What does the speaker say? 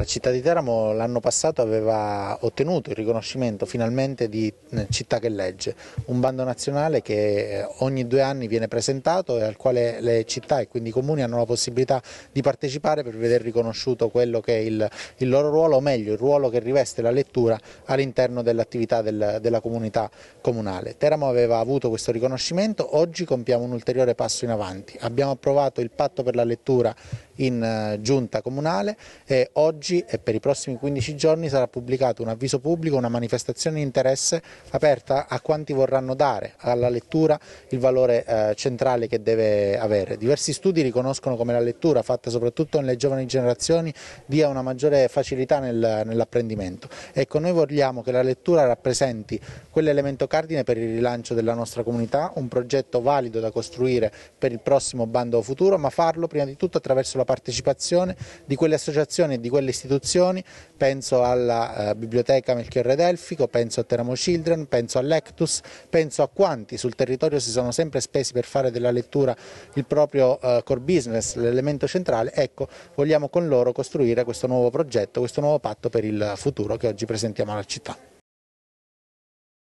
La città di Teramo l'anno passato aveva ottenuto il riconoscimento finalmente di eh, Città che legge, un bando nazionale che eh, ogni due anni viene presentato e al quale le città e quindi i comuni hanno la possibilità di partecipare per vedere riconosciuto quello che è il, il loro ruolo, o meglio il ruolo che riveste la lettura all'interno dell'attività del, della comunità comunale. Teramo aveva avuto questo riconoscimento, oggi compiamo un ulteriore passo in avanti. Abbiamo approvato il patto per la lettura in eh, giunta comunale e oggi e per i prossimi 15 giorni sarà pubblicato un avviso pubblico, una manifestazione di interesse aperta a quanti vorranno dare alla lettura il valore eh, centrale che deve avere. Diversi studi riconoscono come la lettura fatta soprattutto nelle giovani generazioni dia una maggiore facilità nel, nell'apprendimento. Ecco, noi vogliamo che la lettura rappresenti quell'elemento cardine per il rilancio della nostra comunità, un progetto valido da costruire per il prossimo bando futuro, ma farlo prima di tutto attraverso la partecipazione di quelle associazioni e di quelle istituzioni, penso alla eh, Biblioteca Melchiorre Delfico, penso a Teramo Children, penso all'Ectus, penso a quanti sul territorio si sono sempre spesi per fare della lettura il proprio eh, core business, l'elemento centrale, ecco vogliamo con loro costruire questo nuovo progetto, questo nuovo patto per il futuro che oggi presentiamo alla città.